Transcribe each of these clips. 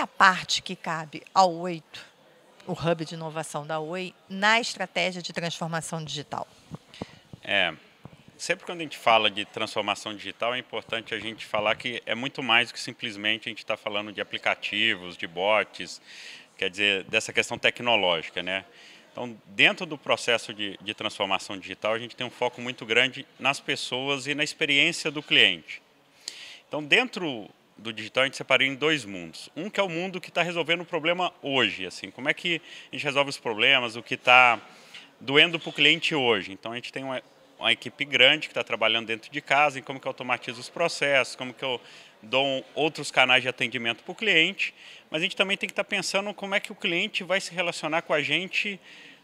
é a parte que cabe ao oito, o hub de inovação da Oi, na estratégia de transformação digital? É, sempre quando a gente fala de transformação digital, é importante a gente falar que é muito mais do que simplesmente a gente está falando de aplicativos, de bots, quer dizer, dessa questão tecnológica, né? Então, dentro do processo de, de transformação digital, a gente tem um foco muito grande nas pessoas e na experiência do cliente. Então, dentro do digital a gente separou em dois mundos. Um que é o mundo que está resolvendo o problema hoje, assim, como é que a gente resolve os problemas, o que está doendo para o cliente hoje. Então a gente tem uma, uma equipe grande que está trabalhando dentro de casa em como que eu automatizo os processos, como que eu dou outros canais de atendimento para o cliente, mas a gente também tem que estar tá pensando como é que o cliente vai se relacionar com a gente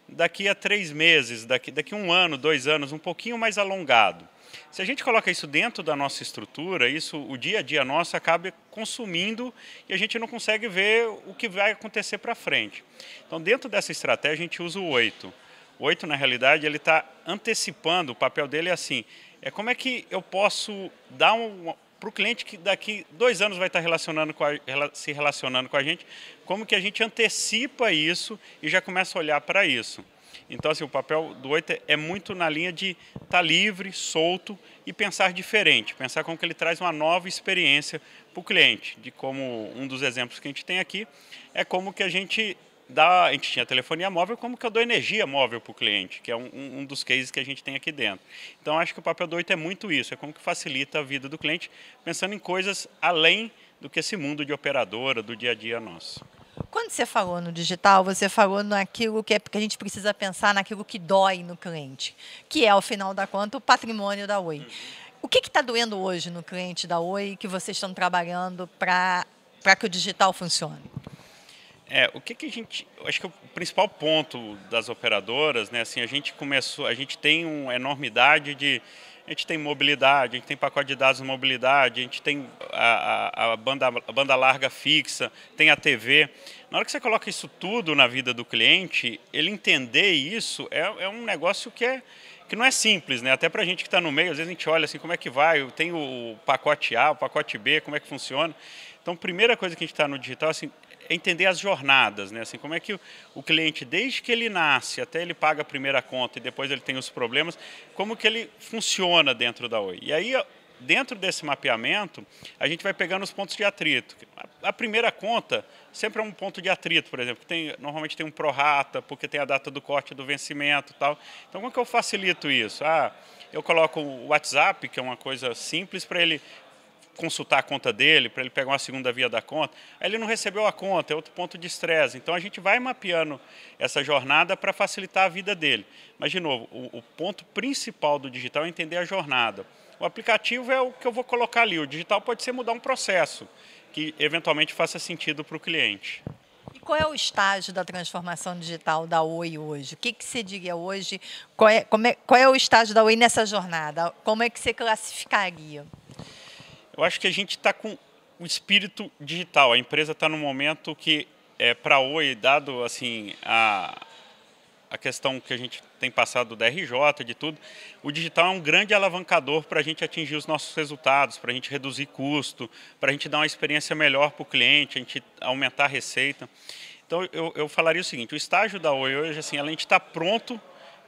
daqui a três meses, daqui, daqui um ano, dois anos, um pouquinho mais alongado. Se a gente coloca isso dentro da nossa estrutura, isso o dia a dia nosso acaba consumindo e a gente não consegue ver o que vai acontecer para frente. Então, dentro dessa estratégia, a gente usa o oito. O oito, na realidade, ele está antecipando, o papel dele é assim, é como é que eu posso dar um, para o cliente que daqui dois anos vai estar tá relacionando a, se relacionando com a gente, como que a gente antecipa isso e já começa a olhar para isso. Então, assim, o papel do oito é, é muito na linha de estar tá livre, solto e pensar diferente, pensar como que ele traz uma nova experiência para o cliente. De como um dos exemplos que a gente tem aqui é como que a gente dá, a gente tinha telefonia móvel, como que eu dou energia móvel para o cliente, que é um, um, dos cases que a gente tem aqui dentro. Então, acho que o papel do oito é muito isso, é como que facilita a vida do cliente, pensando em coisas além do que esse mundo de operadora, do dia a dia nosso. Quando você falou no digital, você falou naquilo que é porque a gente precisa pensar naquilo que dói no cliente, que é, ao final da conta, o patrimônio da Oi. Uhum. O que está doendo hoje no cliente da Oi que vocês estão trabalhando para que o digital funcione? É, o que, que a gente. Acho que o principal ponto das operadoras, né? Assim, a gente começou. A gente tem uma enormidade de, a gente tem mobilidade, a gente tem pacote de dados de mobilidade, a gente tem a, a, a, banda, a banda larga fixa, tem a TV. Na hora que você coloca isso tudo na vida do cliente, ele entender isso é, é um negócio que é que não é simples, né? Até para a gente que está no meio, às vezes a gente olha assim, como é que vai? Eu tenho o pacote A, o pacote B, como é que funciona? Então, primeira coisa que a gente está no digital, é assim, entender as jornadas, né? Assim, como é que o, cliente, desde que ele nasce até ele paga a primeira conta e depois ele tem os problemas, como que ele funciona dentro da Oi? E aí dentro desse mapeamento, a gente vai pegando os pontos de atrito. A primeira conta sempre é um ponto de atrito, por exemplo, que tem, normalmente tem um prorata, porque tem a data do corte do vencimento tal. Então, como é que eu facilito isso? Ah, eu coloco o WhatsApp, que é uma coisa simples, para ele consultar a conta dele, para ele pegar uma segunda via da conta, aí ele não recebeu a conta, é outro ponto de estresse. Então a gente vai mapeando essa jornada para facilitar a vida dele. Mas, de novo, o, o ponto principal do digital é entender a jornada. O aplicativo é o que eu vou colocar ali, o digital pode ser mudar um processo que eventualmente faça sentido para o cliente. E qual é o estágio da transformação digital da Oi hoje? O que, que você diria hoje? Qual é, é, qual é o estágio da Oi nessa jornada? Como é que você classificaria? Eu acho que a gente está com o espírito digital. A empresa está num momento que, é, para a Oi, dado assim, a, a questão que a gente tem passado do RJ, de tudo, o digital é um grande alavancador para a gente atingir os nossos resultados, para a gente reduzir custo, para a gente dar uma experiência melhor para o cliente, a gente aumentar a receita. Então, eu, eu falaria o seguinte, o estágio da Oi hoje, assim, a gente está pronto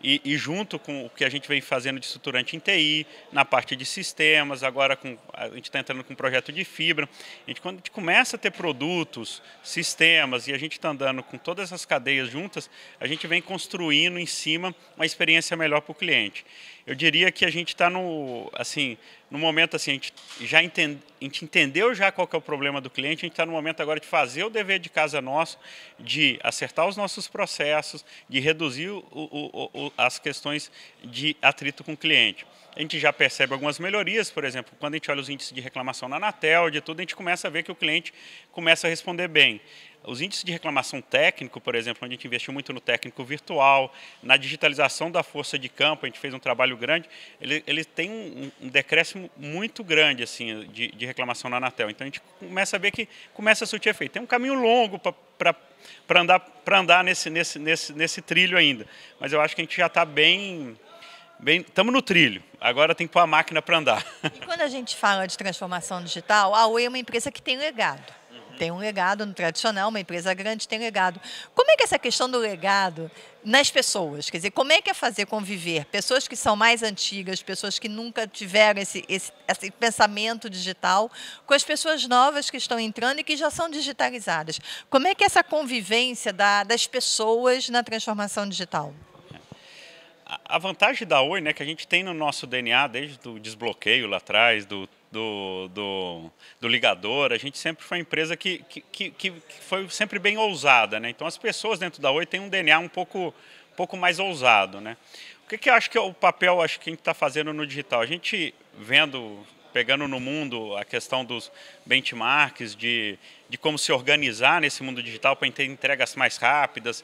e, e, junto com o que a gente vem fazendo de estruturante em TI, na parte de sistemas, agora com, a gente está entrando com um projeto de fibra. A gente, quando a gente começa a ter produtos, sistemas, e a gente está andando com todas essas cadeias juntas, a gente vem construindo em cima uma experiência melhor para o cliente. Eu diria que a gente está no, assim, no momento assim, a gente já entende, a gente entendeu já qual é o problema do cliente, a gente está no momento agora de fazer o dever de casa nosso, de acertar os nossos processos, de reduzir o, o, o, as questões de atrito com o cliente. A gente já percebe algumas melhorias, por exemplo, quando a gente olha os índices de reclamação na Anatel, de tudo, a gente começa a ver que o cliente começa a responder bem. Os índices de reclamação técnico, por exemplo, onde a gente investiu muito no técnico virtual, na digitalização da força de campo, a gente fez um trabalho grande, ele, ele tem um, um decréscimo muito grande assim de, de, reclamação na Anatel. Então a gente começa a ver que começa a surtir efeito. Tem um caminho longo para andar, andar nesse, nesse, nesse, nesse trilho ainda, mas eu acho que a gente já está bem estamos no trilho. Agora tem que pôr a máquina para andar. E quando a gente fala de transformação digital, a Oi é uma empresa que tem legado tem um legado no tradicional, uma empresa grande tem legado. Como é que é essa questão do legado nas pessoas? Quer dizer, como é que é fazer conviver pessoas que são mais antigas, pessoas que nunca tiveram esse, esse, esse pensamento digital, com as pessoas novas que estão entrando e que já são digitalizadas? Como é que é essa convivência da, das pessoas na transformação digital? a vantagem da Oi, né, que a gente tem no nosso DNA desde o desbloqueio lá atrás, do do, do, do, ligador, a gente sempre foi uma empresa que, que, que, que foi sempre bem ousada, né? Então as pessoas dentro da Oi têm um DNA um pouco, um pouco mais ousado, né? O que, que eu acho que é o papel acho que a gente está fazendo no digital? A gente vendo, pegando no mundo a questão dos benchmarks, de, de como se organizar nesse mundo digital para ter entregas mais rápidas,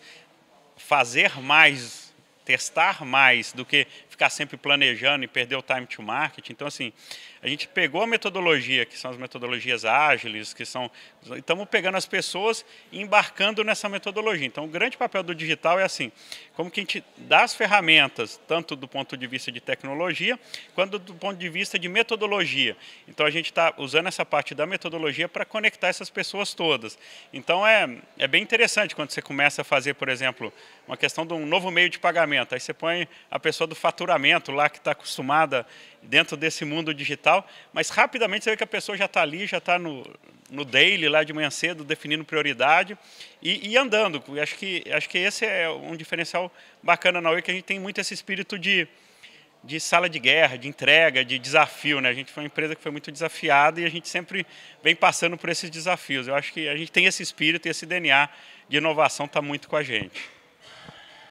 fazer mais, testar mais do que ficar sempre planejando e perder o time to market. Então, assim, a gente pegou a metodologia, que são as metodologias ágeis, que são. Estamos pegando as pessoas e embarcando nessa metodologia. Então, o grande papel do digital é assim: como que a gente dá as ferramentas, tanto do ponto de vista de tecnologia, quanto do ponto de vista de metodologia. Então, a gente está usando essa parte da metodologia para conectar essas pessoas todas. Então, é, é bem interessante quando você começa a fazer, por exemplo, uma questão de um novo meio de pagamento. Aí você põe a pessoa do faturamento lá, que está acostumada dentro desse mundo digital, mas rapidamente você vê que a pessoa já está ali, já está no, no daily, lá de manhã cedo, definindo prioridade e, e andando. Acho que, acho que esse é um diferencial bacana na UE, que a gente tem muito esse espírito de, de sala de guerra, de entrega, de desafio. Né? A gente foi uma empresa que foi muito desafiada e a gente sempre vem passando por esses desafios. Eu acho que a gente tem esse espírito e esse DNA de inovação está muito com a gente.